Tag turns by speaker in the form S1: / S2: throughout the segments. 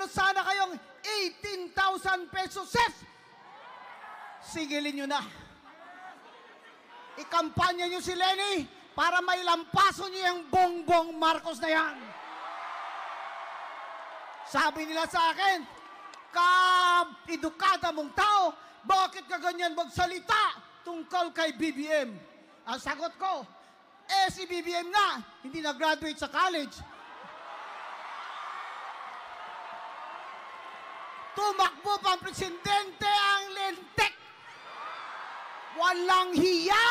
S1: Mananalo sana kayong 18,000 pesos. Yes! Sigilin nyo na. Ikampanya nyo si Lenny para may lampaso nyo yung bongbong Marcos na yan. Sabi nila sa akin, ka-edukada mong tao, bakit ka ganyan magsalita tungkol kay BBM? Ang sagot ko, eh si BBM na, hindi na-graduate sa college. tumakbo pang presidente ang lintik. Walang hiya!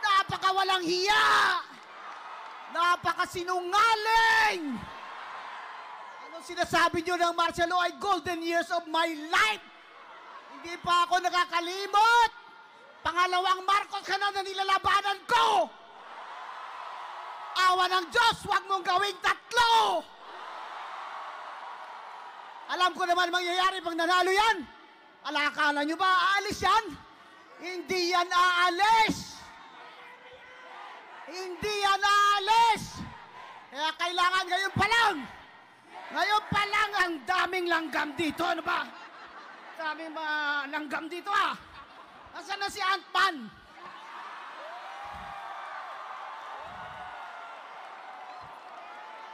S1: Napaka walang hiya! Napaka sinungaling! Ano sinasabi niyo ng Marcelo ay golden years of my life? Hindi pa ako nakakalimot! Pangalawang Marcos ka na na nilalabanan ko! Awa ng Diyos, huwag mong gawing tatlo! Alam ko naman mangyayari pag nanalo yan. Alakala nyo ba aalis yan? Hindi yan aalis! Hindi yan aalis! Kaya kailangan ngayon pa lang! Ngayon pa lang ang daming langgam dito, ano ba? Daming mga langgam dito ah! Nasaan na si Antman?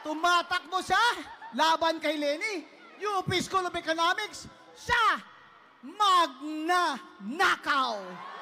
S1: Tumatakbo siya laban kay Lenny. UP School of Economics sa Magna Knockout!